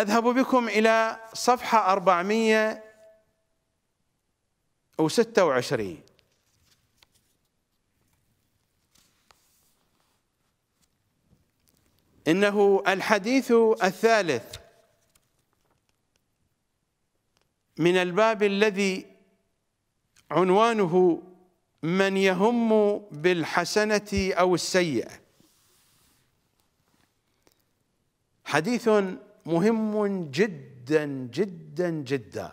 أذهب بكم إلى صفحة 426 إنه الحديث الثالث من الباب الذي عنوانه من يهم بالحسنة أو السيئة حديث مهم جدا جدا جدا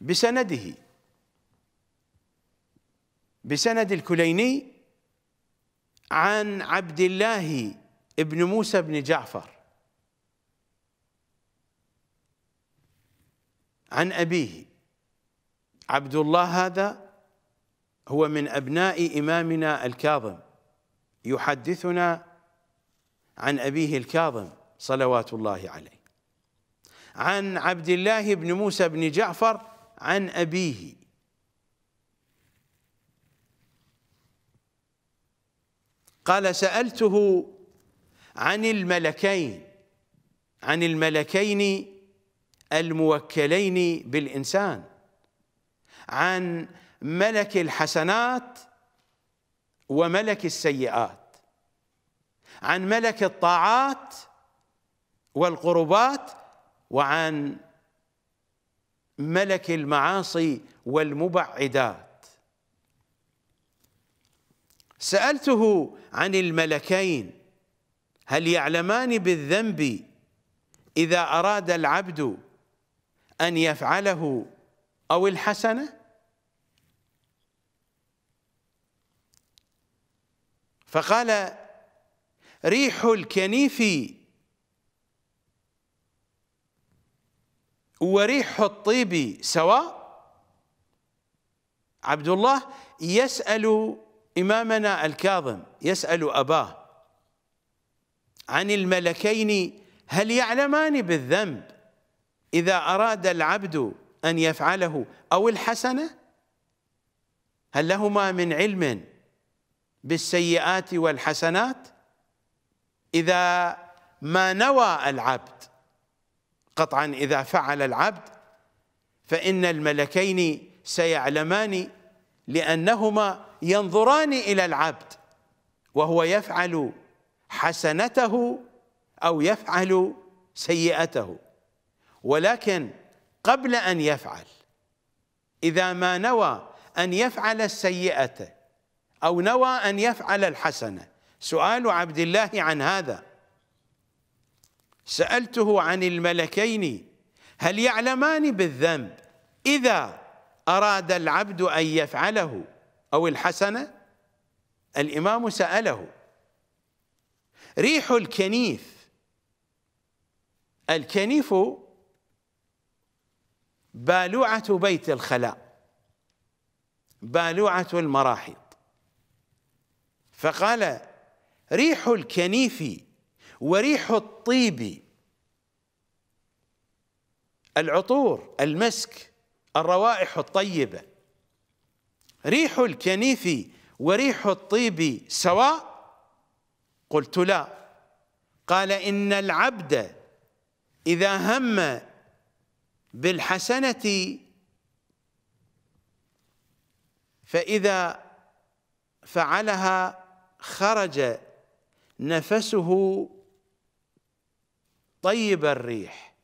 بسنده بسند الكليني عن عبد الله بن موسى بن جعفر عن أبيه عبد الله هذا هو من أبناء إمامنا الكاظم يحدثنا عن أبيه الكاظم صلوات الله عليه عن عبد الله بن موسى بن جعفر عن أبيه قال سألته عن الملكين عن الملكين الموكلين بالإنسان عن ملك الحسنات وملك السيئات عن ملك الطاعات والقربات وعن ملك المعاصي والمبعدات سالته عن الملكين هل يعلمان بالذنب اذا اراد العبد ان يفعله او الحسنه فقال ريح الكنيف وريح الطيب سواء عبد الله يسأل إمامنا الكاظم يسأل أباه عن الملكين هل يعلمان بالذنب إذا أراد العبد أن يفعله أو الحسنة هل لهما من علم بالسيئات والحسنات إذا ما نوى العبد قطعا إذا فعل العبد فإن الملكين سيعلمان لأنهما ينظران إلى العبد وهو يفعل حسنته أو يفعل سيئته ولكن قبل أن يفعل إذا ما نوى أن يفعل السيئة أو نوى أن يفعل الحسنة سؤال عبد الله عن هذا سألته عن الملكين هل يعلمان بالذنب إذا أراد العبد أن يفعله أو الحسنة الإمام سأله ريح الكنيف الكنيف بالوعة بيت الخلاء بالوعة المراحيض فقال ريح الكنيف وريح الطيب العطور المسك الروائح الطيبة ريح الكنيف وريح الطيب سواء قلت لا قال إن العبد إذا هم بالحسنة فإذا فعلها خرج نفسه طيب الريح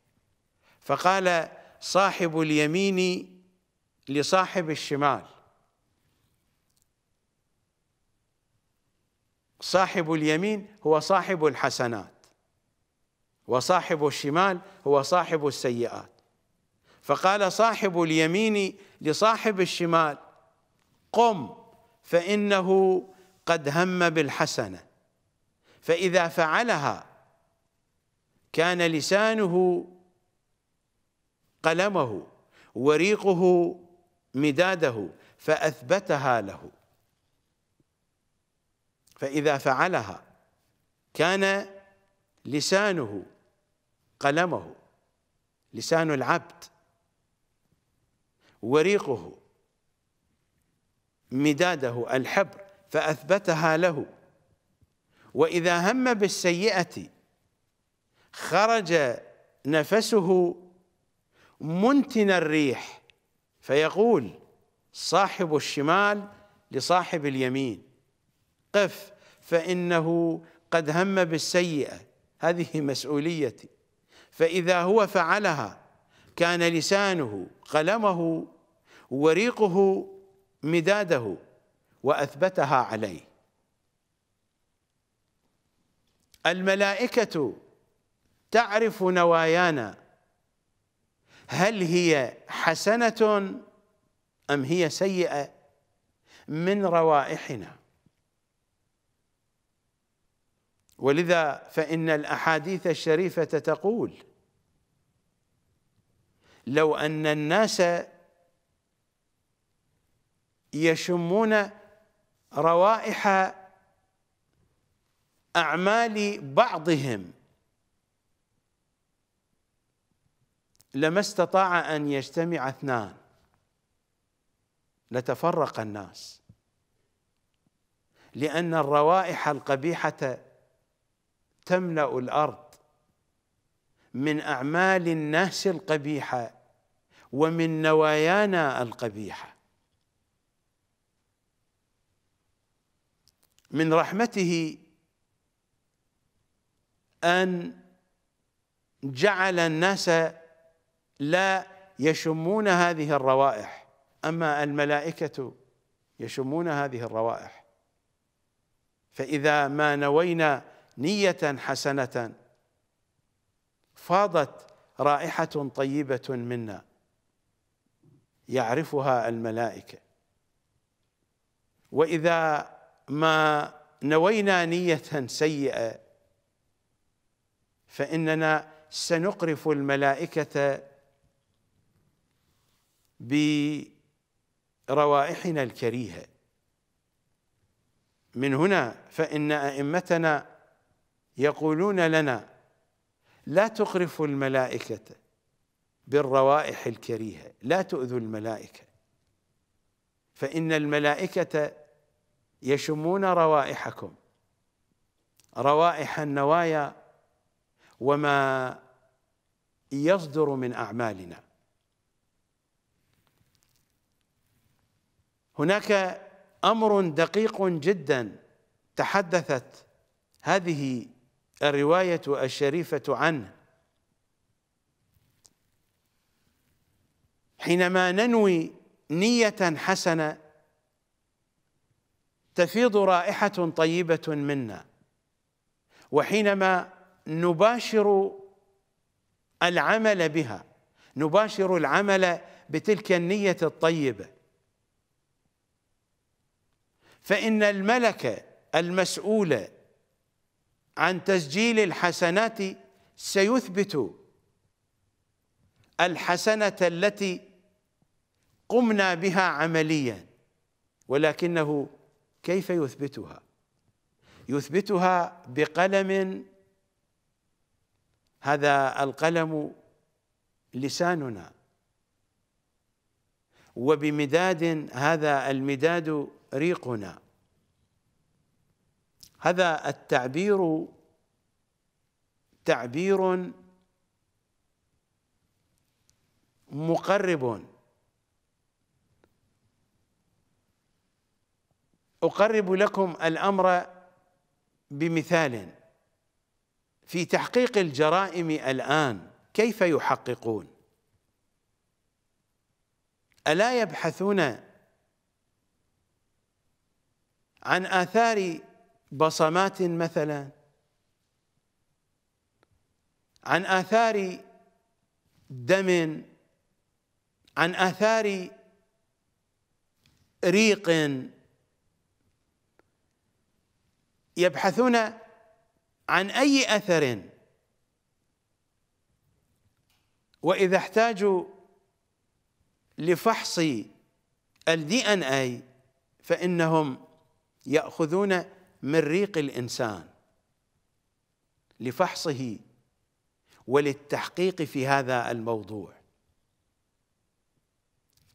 فقال صاحب اليمين لصاحب الشمال صاحب اليمين هو صاحب الحسنات وصاحب الشمال هو صاحب السيئات فقال صاحب اليمين لصاحب الشمال قم فإنه قد هم بالحسنه فإذا فعلها كان لسانه قلمه وريقه مداده فأثبتها له فإذا فعلها كان لسانه قلمه لسان العبد وريقه مداده الحبر فأثبتها له وإذا هم بالسيئة خرج نفسه منتن الريح فيقول صاحب الشمال لصاحب اليمين قف فإنه قد هم بالسيئة هذه مسؤوليتي فإذا هو فعلها كان لسانه قلمه وريقه مداده وأثبتها عليه الملائكة تعرف نوايانا هل هي حسنة أم هي سيئة من روائحنا ولذا فإن الأحاديث الشريفة تقول لو أن الناس يشمون روائح اعمال بعضهم لما استطاع ان يجتمع اثنان لتفرق الناس لان الروائح القبيحه تملا الارض من اعمال الناس القبيحه ومن نوايانا القبيحه من رحمته أن جعل الناس لا يشمون هذه الروائح أما الملائكة يشمون هذه الروائح فإذا ما نوينا نية حسنة فاضت رائحة طيبة منا يعرفها الملائكة وإذا ما نوينا نية سيئة فاننا سنقرف الملائكه بروائحنا الكريهه من هنا فان ائمتنا يقولون لنا لا تقرفوا الملائكه بالروائح الكريهه لا تؤذوا الملائكه فان الملائكه يشمون روائحكم روائح النوايا وما يصدر من اعمالنا هناك امر دقيق جدا تحدثت هذه الروايه الشريفه عنه حينما ننوي نيه حسنه تفيض رائحه طيبه منا وحينما نباشر العمل بها نباشر العمل بتلك النية الطيبة فإن الملك المسؤول عن تسجيل الحسنات سيثبت الحسنة التي قمنا بها عمليا ولكنه كيف يثبتها؟ يثبتها بقلم هذا القلم لساننا وبمداد هذا المداد ريقنا هذا التعبير تعبير مقرب اقرب لكم الامر بمثال في تحقيق الجرائم الآن كيف يحققون ألا يبحثون عن آثار بصمات مثلا عن آثار دم عن آثار ريق يبحثون عن أي أثر وإذا احتاجوا لفحص الدي ان اي فإنهم يأخذون من ريق الإنسان لفحصه وللتحقيق في هذا الموضوع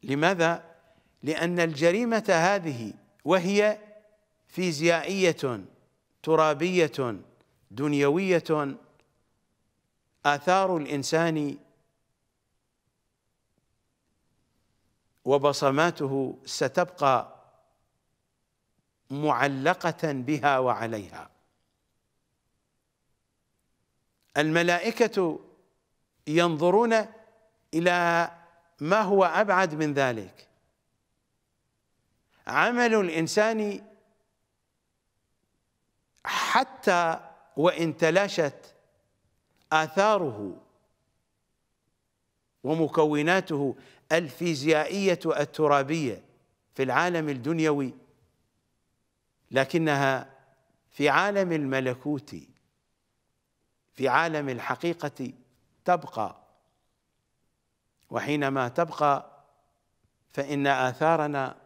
لماذا؟ لأن الجريمة هذه وهي فيزيائية ترابية دنيوية آثار الإنسان وبصماته ستبقى معلقة بها وعليها الملائكة ينظرون إلى ما هو أبعد من ذلك عمل الإنسان حتى وإن تلاشت آثاره ومكوناته الفيزيائية الترابية في العالم الدنيوي لكنها في عالم الملكوت في عالم الحقيقة تبقى وحينما تبقى فإن آثارنا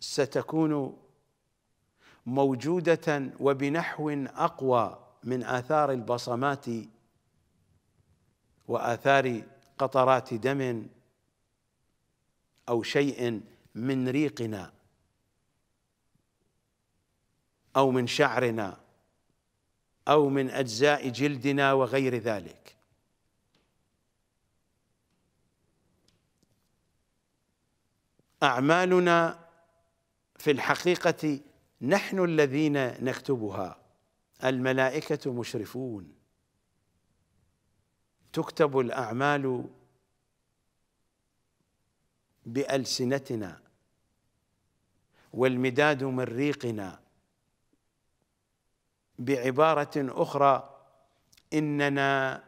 ستكون موجوده وبنحو اقوى من اثار البصمات واثار قطرات دم او شيء من ريقنا او من شعرنا او من اجزاء جلدنا وغير ذلك اعمالنا في الحقيقه نحن الذين نكتبها الملائكة مشرفون تكتب الأعمال بألسنتنا والمداد من ريقنا بعبارة أخرى إننا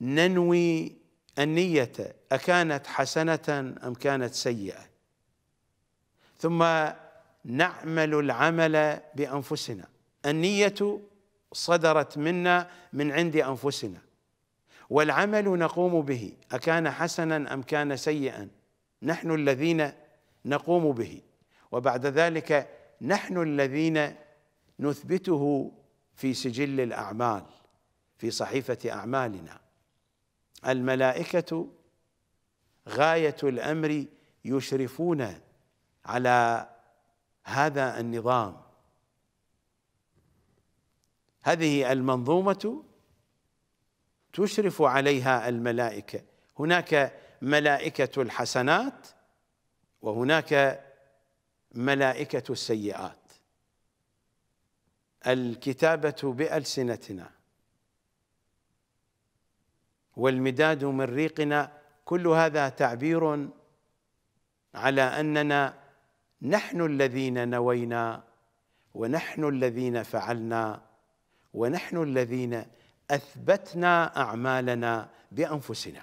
ننوي النية أكانت حسنة أم كانت سيئة ثم نعمل العمل بانفسنا النيه صدرت منا من عند انفسنا والعمل نقوم به اكان حسنا ام كان سيئا نحن الذين نقوم به وبعد ذلك نحن الذين نثبته في سجل الاعمال في صحيفه اعمالنا الملائكه غايه الامر يشرفون على هذا النظام هذه المنظومه تشرف عليها الملائكه هناك ملائكه الحسنات وهناك ملائكه السيئات الكتابه بالسنتنا والمداد من ريقنا كل هذا تعبير على اننا نحن الذين نوينا ونحن الذين فعلنا ونحن الذين اثبتنا اعمالنا بانفسنا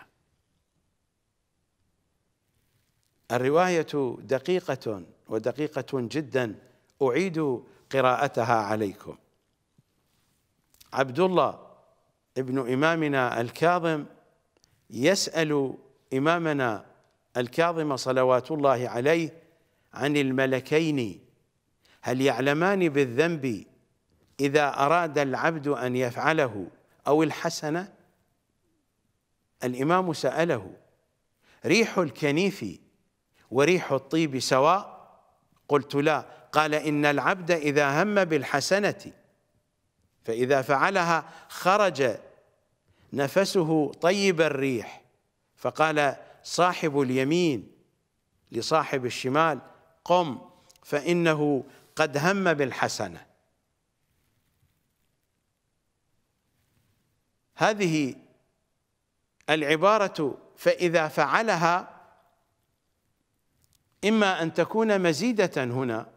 الروايه دقيقه ودقيقه جدا اعيد قراءتها عليكم عبد الله ابن امامنا الكاظم يسال امامنا الكاظم صلوات الله عليه عن الملكين هل يعلمان بالذنب إذا أراد العبد أن يفعله أو الحسنة الإمام سأله ريح الكنيف وريح الطيب سواء قلت لا قال إن العبد إذا هم بالحسنة فإذا فعلها خرج نفسه طيب الريح فقال صاحب اليمين لصاحب الشمال قم فإنه قد هم بالحسنة هذه العبارة فإذا فعلها إما أن تكون مزيدة هنا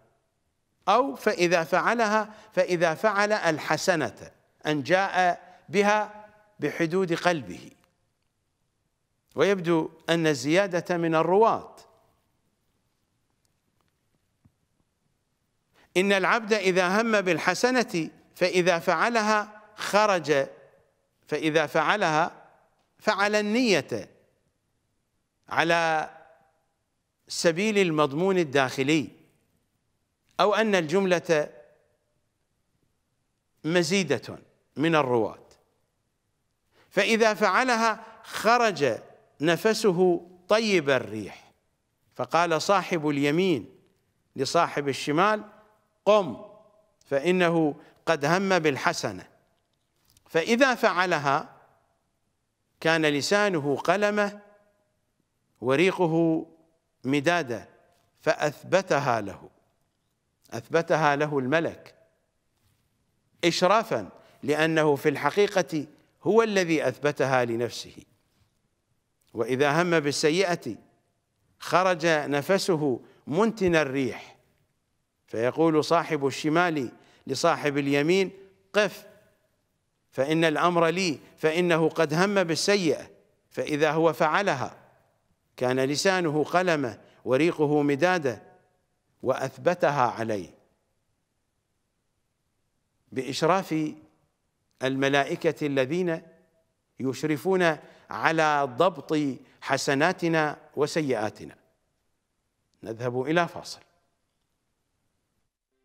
أو فإذا فعلها فإذا فعل الحسنة أن جاء بها بحدود قلبه ويبدو أن الزيادة من الرواة إن العبد إذا هم بالحسنة فإذا فعلها خرج فإذا فعلها فعل النية على سبيل المضمون الداخلي أو أن الجملة مزيدة من الرواة فإذا فعلها خرج نفسه طيب الريح فقال صاحب اليمين لصاحب الشمال قم فإنه قد هم بالحسنة فإذا فعلها كان لسانه قلمه وريقه مداده فأثبتها له أثبتها له الملك إشرافا لأنه في الحقيقة هو الذي أثبتها لنفسه وإذا هم بالسيئة خرج نفسه منتن الريح فيقول صاحب الشمال لصاحب اليمين قف فإن الأمر لي فإنه قد هم بالسيئة فإذا هو فعلها كان لسانه قلمه وريقه مداده وأثبتها عليه بإشراف الملائكة الذين يشرفون على ضبط حسناتنا وسيئاتنا نذهب إلى فاصل